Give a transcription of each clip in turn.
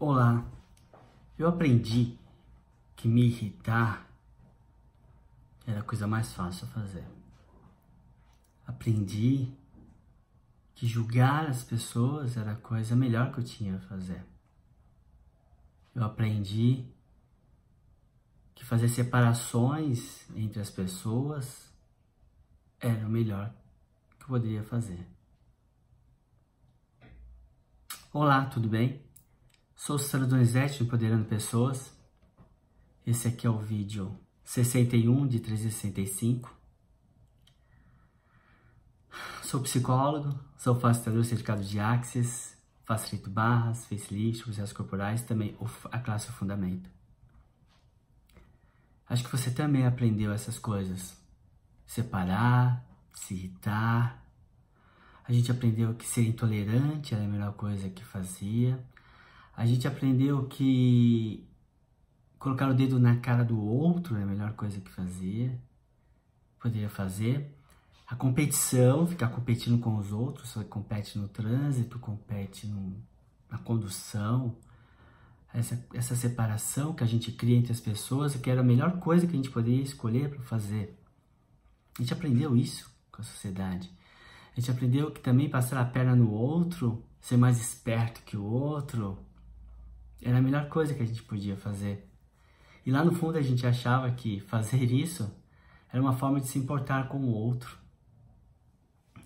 Olá, eu aprendi que me irritar era a coisa mais fácil a fazer. Aprendi que julgar as pessoas era a coisa melhor que eu tinha a fazer. Eu aprendi que fazer separações entre as pessoas era o melhor que eu poderia fazer. Olá, tudo bem? Sou Cícero Donizete, Empoderando Pessoas. Esse aqui é o vídeo 61 de 365. Sou psicólogo, sou facilitador certificado de Axis, facilito barras, facelift, processos corporais, também a classe fundamento. Acho que você também aprendeu essas coisas. Separar, se irritar. A gente aprendeu que ser intolerante era a melhor coisa que fazia. A gente aprendeu que colocar o dedo na cara do outro é a melhor coisa que fazer, poderia fazer. A competição, ficar competindo com os outros, você compete no trânsito, compete no, na condução. Essa, essa separação que a gente cria entre as pessoas, que era a melhor coisa que a gente poderia escolher para fazer. A gente aprendeu isso com a sociedade. A gente aprendeu que também passar a perna no outro, ser mais esperto que o outro, era a melhor coisa que a gente podia fazer. E lá no fundo a gente achava que fazer isso era uma forma de se importar com o outro.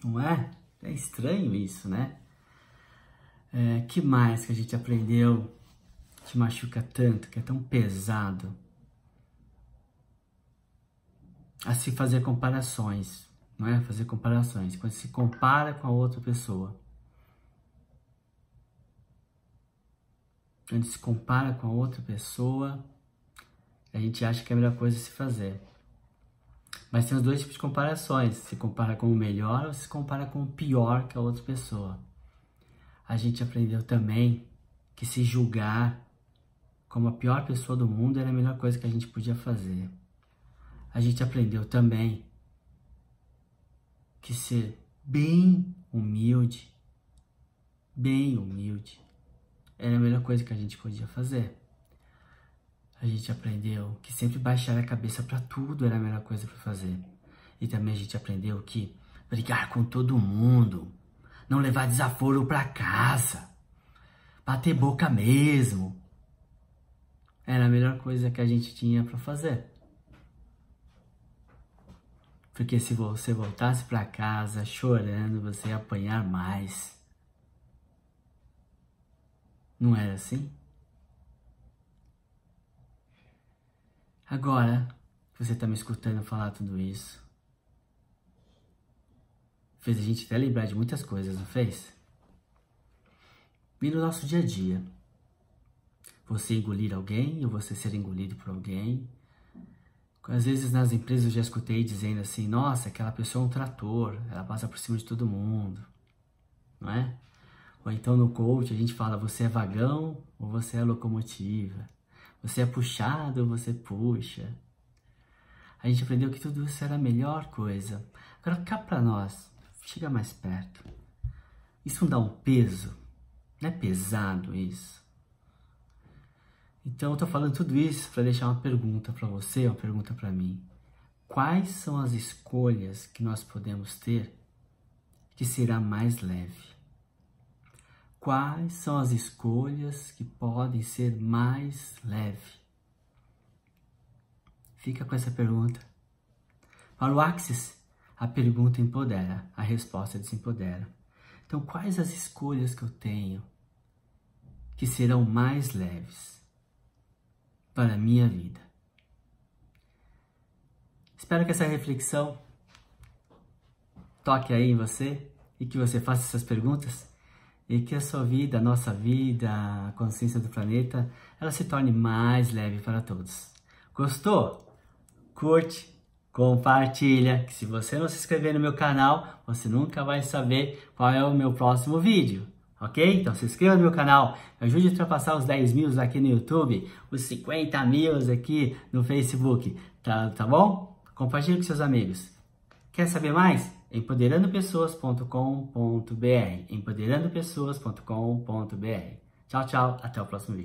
Não é? É estranho isso, né? É, que mais que a gente aprendeu que machuca tanto, que é tão pesado? A se fazer comparações, não é? Fazer comparações. Quando se compara com a outra pessoa. a gente se compara com a outra pessoa, a gente acha que é a melhor coisa se fazer. Mas tem os dois tipos de comparações: se compara com o melhor ou se compara com o pior que a outra pessoa. A gente aprendeu também que se julgar como a pior pessoa do mundo era a melhor coisa que a gente podia fazer. A gente aprendeu também que ser bem humilde, bem humilde, era a melhor coisa que a gente podia fazer. A gente aprendeu que sempre baixar a cabeça para tudo era a melhor coisa para fazer. E também a gente aprendeu que brigar com todo mundo, não levar desaforo para casa, bater boca mesmo, era a melhor coisa que a gente tinha para fazer. Porque se você voltasse para casa chorando, você ia apanhar mais. Não era é assim? Agora que você está me escutando falar tudo isso, fez a gente até lembrar de muitas coisas, não fez? E no nosso dia a dia, você engolir alguém ou você ser engolido por alguém. Às vezes nas empresas eu já escutei dizendo assim: nossa, aquela pessoa é um trator, ela passa por cima de todo mundo, não é? Ou então no coach a gente fala você é vagão ou você é locomotiva. Você é puxado ou você puxa. A gente aprendeu que tudo isso era a melhor coisa. Agora cá para nós, chega mais perto. Isso não dá um peso? Não é pesado isso? Então eu tô falando tudo isso para deixar uma pergunta para você, uma pergunta para mim. Quais são as escolhas que nós podemos ter que será mais leve? quais são as escolhas que podem ser mais leve? Fica com essa pergunta. Para o Axis, a pergunta empodera, a resposta desempodera. Então, quais as escolhas que eu tenho que serão mais leves para a minha vida? Espero que essa reflexão toque aí em você e que você faça essas perguntas e que a sua vida, a nossa vida, a consciência do planeta, ela se torne mais leve para todos. Gostou? Curte, compartilha, que se você não se inscrever no meu canal, você nunca vai saber qual é o meu próximo vídeo. Ok? Então se inscreva no meu canal, me ajude a ultrapassar os 10 mil aqui no YouTube, os 50 mil aqui no Facebook, tá, tá bom? Compartilhe com seus amigos. Quer saber mais? empoderandopessoas.com.br empoderandopessoas.com.br Tchau, tchau, até o próximo vídeo.